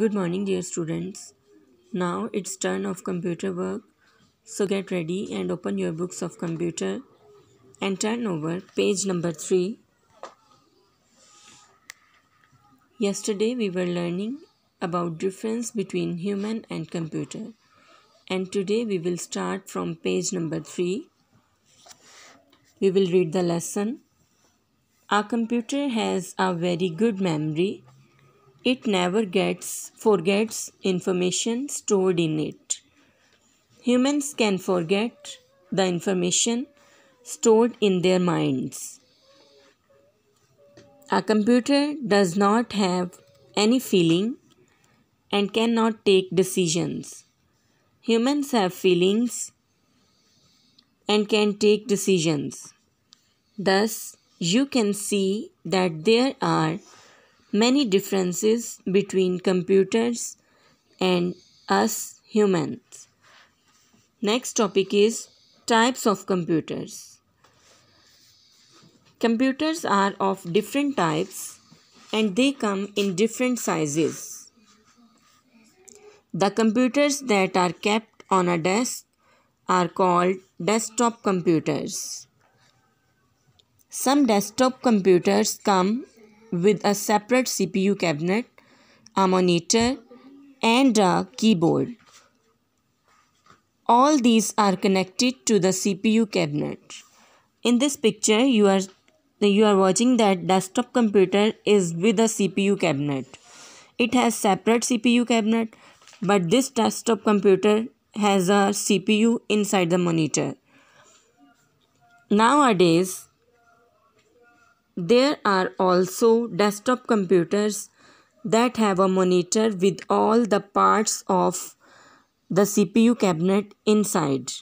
Good morning dear students. Now it's turn of computer work. So get ready and open your books of computer and turn over page number 3. Yesterday we were learning about difference between human and computer. And today we will start from page number 3. We will read the lesson. Our computer has a very good memory it never gets forgets information stored in it humans can forget the information stored in their minds a computer does not have any feeling and cannot take decisions humans have feelings and can take decisions thus you can see that there are many differences between computers and us humans. Next topic is types of computers. Computers are of different types and they come in different sizes. The computers that are kept on a desk are called desktop computers. Some desktop computers come with a separate CPU cabinet, a monitor and a keyboard. All these are connected to the CPU cabinet. In this picture you are you are watching that desktop computer is with a CPU cabinet. It has separate CPU cabinet but this desktop computer has a CPU inside the monitor. Nowadays, there are also desktop computers that have a monitor with all the parts of the CPU cabinet inside.